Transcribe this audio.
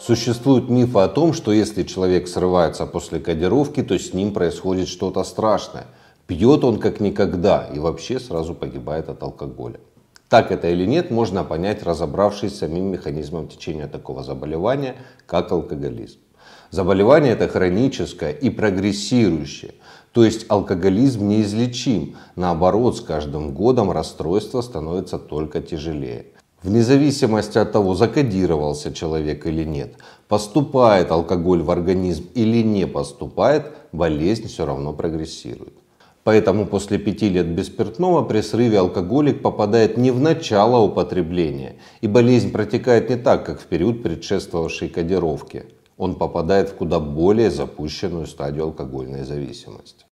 Существует миф о том, что если человек срывается после кодировки, то с ним происходит что-то страшное. Пьет он как никогда и вообще сразу погибает от алкоголя. Так это или нет, можно понять, разобравшись с самим механизмом течения такого заболевания, как алкоголизм. Заболевание это хроническое и прогрессирующее, то есть алкоголизм неизлечим. Наоборот, с каждым годом расстройство становится только тяжелее. Вне зависимости от того, закодировался человек или нет, поступает алкоголь в организм или не поступает, болезнь все равно прогрессирует. Поэтому после пяти лет без спиртного при срыве алкоголик попадает не в начало употребления, и болезнь протекает не так, как в период предшествовавшей кодировки. Он попадает в куда более запущенную стадию алкогольной зависимости.